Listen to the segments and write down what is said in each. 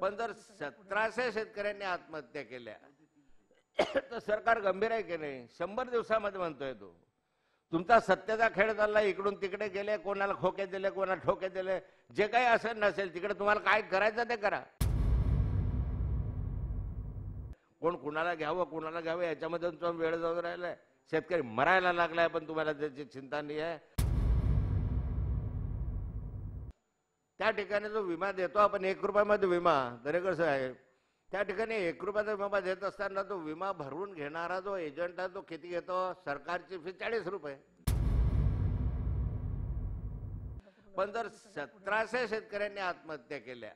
पण जर सतराशे शेतकऱ्यांनी आत्महत्या केल्या तर सरकार गंभीर आहे की नाही शंभर दिवसामध्ये म्हणतोय तो तुमचा सत्याचा खेळ चालला इकडून तिकडे गेले कोणाला खोके दिले कोणाला ठोके दिले जे काही असं नसेल तिकडे तुम्हाला काय करायचं ते करा कोण कुणाला घ्यावं कुणाला घ्यावं याच्यामध्ये वेळ जाऊन राहिलाय शेतकरी मरायला लागलाय पण तुम्हाला त्याची चिंता नाही आहे त्या ठिकाणी जो विमा देतो आपण एक रुपयामध्ये विमा दरेकर साहेब त्या ठिकाणी एक रुपयाचा विमा देत असताना तो विमा भरून घेणारा जो एजंट आहे तो किती घेतो सरकारची फी चाळीस रुपये पण जर सतराशे शेतकऱ्यांनी आत्महत्या केल्या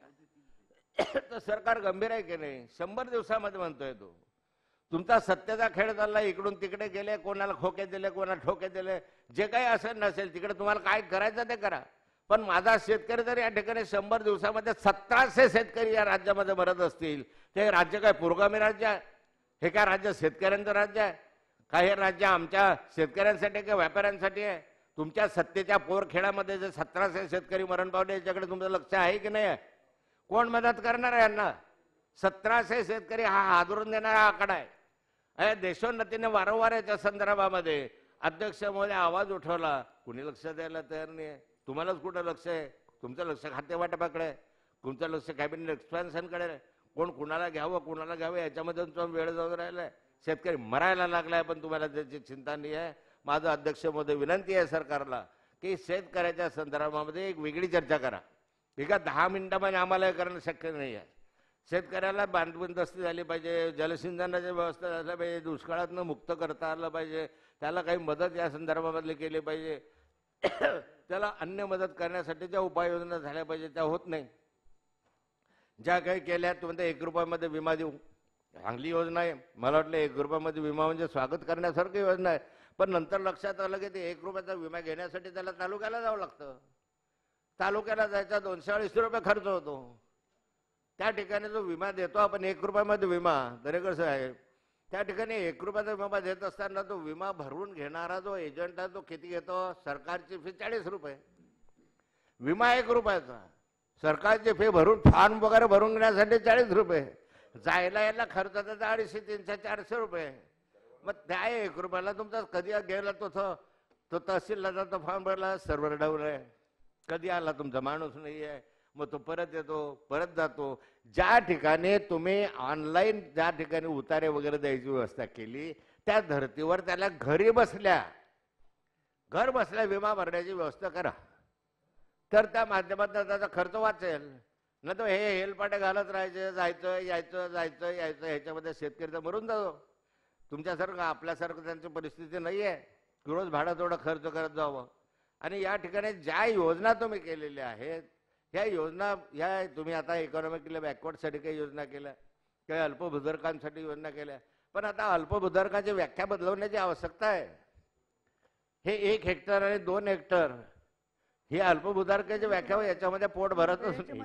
तर सरकार गंभीर आहे की नाही शंभर दिवसामध्ये म्हणतोय तो तुमचा सत्तेचा खेळ चालला इकडून तिकडे गेले कोणाला खोके दिले कोणाला ठोके दिले जे काही असेल नसेल तिकडे तुम्हाला काय करायचं ते करा पण माझा शेतकरी जर या ठिकाणी शंभर दिवसामध्ये सतराशे शेतकरी या राज्यामध्ये मरत असतील ते राज्य काय पुरोगामी राज्य आहे हे काय राज्य शेतकऱ्यांचं राज्य आहे का हे राज्य आमच्या शेतकऱ्यांसाठी किंवा व्यापाऱ्यांसाठी आहे तुमच्या सत्तेच्या पोरखेडामध्ये जे सतराशे शेतकरी मरण पावले याच्याकडे तुमचं लक्ष आहे की नाही कोण मदत करणार आहे यांना सतराशे शेतकरी हा हादरून देणारा आकडा आहे देशोन्नतीने वारंवार याच्या संदर्भामध्ये अध्यक्ष मोदी आवाज उठवला कुणी लक्ष द्यायला तयार नाही आहे तुम्हालाच कुठं लक्ष आहे तुमचं लक्ष खाते वाटपाकडे तुमचं लक्ष कॅबिनेट एक्सपान्शनकडे कोण कुणाला घ्यावं कुणाला घ्यावं याच्यामध्ये तुम्ही वेळ जाऊन राहिला आहे शेतकरी मरायला लागला आहे पण तुम्हाला त्याची चिंता नाही आहे माझं अध्यक्ष महोदय विनंती आहे सरकारला की शेतकऱ्याच्या संदर्भामध्ये एक वेगळी चर्चा करा एका दहा मिनिटामध्ये आम्हाला हे करणं शक्य नाही आहे शेतकऱ्याला बांधबंदस्ती झाली पाहिजे जलसिंचनाची व्यवस्था झाली पाहिजे दुष्काळातनं मुक्त करता आलं पाहिजे त्याला काही मदत या संदर्भामधली केली पाहिजे त्याला अन्य मदत करण्यासाठी ज्या उपाययोजना झाल्या पाहिजे त्या होत नाही ज्या काही केल्या तुम्ही एक रुपयामध्ये विमा देऊ चांगली योजना आहे मला वाटलं एक रुपयामध्ये विमा म्हणजे स्वागत करण्यासारखी योजना आहे पण नंतर लक्षात आलं की ते एक रुपयाचा विमा घेण्यासाठी त्याला तालुक्याला जावं लागतं तालुक्याला जायचा दोनशे अडीचशे रुपये खर्च होतो त्या ठिकाणी जो विमा देतो आपण एक रुपयामध्ये विमा दरेकर साहेब त्या ठिकाणी एक रुपयाचा विमा देत असताना तो विमा भरून घेणारा जो एजंट आहे तो किती घेतो सरकारची फी चाळीस रुपये विमा एक रुपयाचा सरकारची फी भरून फॉर्म वगैरे भरून घेण्यासाठी चाळीस रुपये जायला यायला खर्च त्याचा अडीचशे तीनशे चारशे रुपये मग त्या एक रुपयाला तुमचा कधी गेला तो तो तहसीलला जातो फॉर्म भरला सर्व्हर डाऊन आहे कधी आला तुमचा माणूस नाही आहे मग तो परत येतो परत जातो ज्या ठिकाणी तुम्ही ऑनलाईन ज्या ठिकाणी उतारे वगैरे द्यायची व्यवस्था केली त्या धर्तीवर त्याला घरी बसल्या घर बसल्या विमा भरण्याची व्यवस्था करा तर त्या माध्यमातून त्याचा खर्च वाचेल न तो हे हेलपाटे घालत राहायचे जायचं यायचं जायचं यायचं ह्याच्यामध्ये शेतकरी तर मरून जातो तुमच्यासारखं आपल्यासारखं त्यांची परिस्थिती नाही आहे की रोज भाडं थोडं खर्च करत जावं आणि या ठिकाणी ज्या योजना तुम्ही केलेल्या आहेत ह्या योजना ह्या तुम्ही आता इकॉनॉमिकली बॅकवर्डसाठी काही योजना केल्या काही अल्पभूधारकांसाठी योजना केल्या पण आता अल्पभूधारकाची व्याख्या बदलवण्याची आवश्यकता आहे हे एक हेक्टर आणि दोन हेक्टर हे अल्पभूधारकाची व्याख्या याच्यामध्ये पोट भरत असून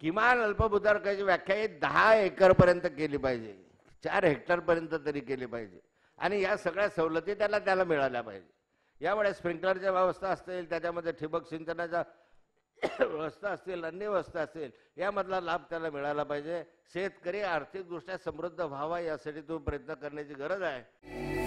किमान अल्पभूधारकाची व्याख्या ही दहा पर्यंत केली पाहिजे चार हेक्टर पर्यंत तरी केली पाहिजे आणि या सगळ्या सवलती त्याला त्याला मिळाल्या पाहिजे यामुळे स्प्रिंकलरच्या व्यवस्था असतील त्याच्यामध्ये ठिबक सिंचनाचा व्यवस्था असतील अन्य व्यवस्था असतील यामधला लाभ त्याला मिळाला पाहिजे शेतकरी आर्थिकदृष्ट्या समृद्ध व्हावा यासाठी तो प्रयत्न करण्याची गरज आहे